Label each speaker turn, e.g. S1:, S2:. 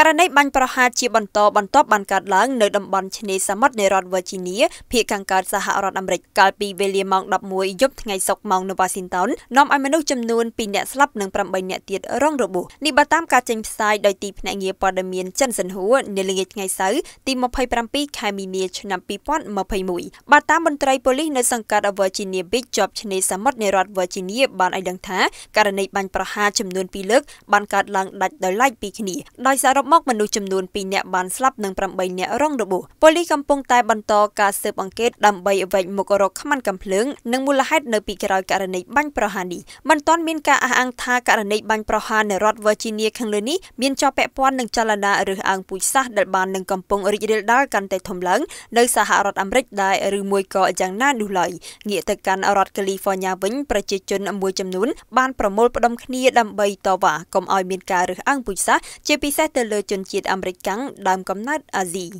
S1: ករណីបាញ់ប្រហារជាបន្តបន្ទាប់បានកើតឡើងនៅតំបន់ឆ្នេរសមុទ្រនៃរដ្ឋ Virginia ភាគខាងកើតសហរដ្ឋអាមេរិកកាលពីវេលាម៉ោង11យប់ថ្ងៃសុក្រម៉ោងនៅ Washington នាំឲ្យមនុស្សចំនួន2នាក់ស្លាប់និង8នាក់ទៀតរងរបួសនេះបើតាមការចេញផ្សាយដោយទីភ្នាក់ងារព័ត៌មានចិនសិនហួរនៅល្ងាចថ្ងៃសៅរ៍ទី27ខែមីនាឆ្នាំ2021បើតាមមន្ត្រីប៉ូលីសនៅសង្កាត់ Virginia Beach ជាប់ឆ្នេរសមុទ្រនៃរដ្ឋ Virginia បានឲ្យដឹងថាករណីបាញ់ប្រហារចំនួន2លើកបានកើតឡើងដាច់ដោយឡែកពីគ្នាដោយសរុបមកមនុស្សចំនួន2នាក់បានស្លាប់និង8នាក់រងរបួសប៉ូលីសកំពុងតែបន្តការស៊ើបអង្កេតដើម្បីវែកមុខរកខ្មានកំភ្លើងនិងមូលហេតុនៅពីក្រោយករណីបាញ់ប្រហារនេះមិនទាន់មានការអះអាងថាករណីបាញ់ប្រហារនៅរដ្ឋ Virginia ខាងលើនេះមានជាប់ពាក់ព័ន្ធនឹងចលនាឬអើងពូជសាសន៍ដែលបាននឹងកំពុងរីករាលដាលកាន់តែធំឡើងនៅសហរដ្ឋអាមេរិកដែរឬមួយក៏យ៉ាងណានោះឡើយងាកទៅកាន់រដ្ឋ California វិញប្រជាជនមួយចំនួនបានប្រមូលផ្ដុំគ្នាដើម្បីតវ៉ាកុំឲ្យ មានការរើសអើងពូជសាសន៍ជាពិសេសទៅលើលើជនជាតិអាមេរិកកាំងដើមកំណើតអាស៊ី។